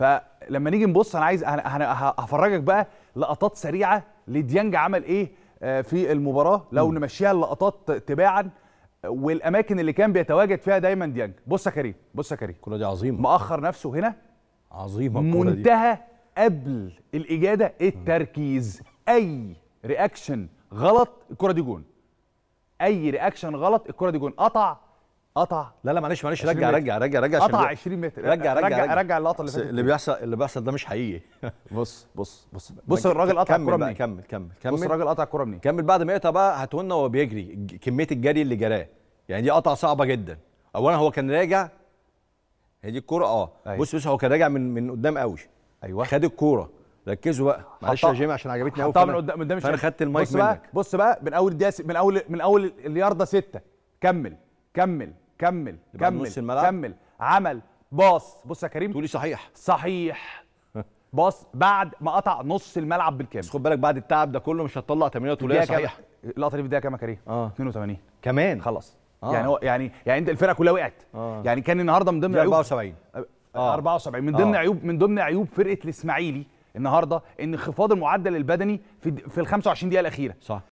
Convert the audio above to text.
فلما نيجي نبص انا عايز هفرجك بقى لقطات سريعه لديانج عمل ايه آه، في المباراه لو نمشيها اللقطات تباعا والاماكن اللي كان بيتواجد فيها دايما ديانج بص يا كريم بص يا كريم الكره دي عظيمه مأخر نفسه هنا عظيمه الكره دي منتهى قبل الاجاده التركيز اي رياكشن غلط الكره دي جون اي رياكشن غلط الكره دي جون قطع قطع لا لا معلش معلش رجع, رجع رجع رجع قطع 20 متر رجع رجع رجع رجع اللقطه اللي فاتت اللي بيحصل اللي بيحصل ده مش حقيقي بص بص بص بص الراجل قطع الكوره منين كمل كمل كمل بص الراجل قطع الكوره منين كمل بعد ما يقطع بقى هاتوا لنا وهو بيجري كميه الجري اللي جراه يعني دي قطعه صعبه جدا اولا هو كان راجع هي دي الكوره اه أيوة. بص بص هو كان راجع من من قدام قوي ايوه خد الكوره ركزوا بقى معلش يا جيمي عشان عجبتني قوي من قدام قدام انا خدت المايك بص منك بقى بص بقى من اول الدقيقه من اول من اول اليارده سته كمل كمل كمل كمل كمل عمل باص بص يا كريم تقولي صحيح صحيح باص بعد ما قطع نص الملعب بالكامل خد بالك بعد التعب ده كله مش هتطلع تمريره طوليه صحيح اللقطه دي في الدقيقه كام يا كريم؟ اه 82 كمان خلاص آه. يعني هو يعني يعني انت الفرقه كلها وقعت آه. يعني كان النهارده من ضمن يعني عيوب 74 آه. 74 آه. من ضمن آه. عيوب من ضمن عيوب فرقه الاسماعيلي النهارده ان انخفاض المعدل البدني في في ال 25 دقيقه الاخيره صح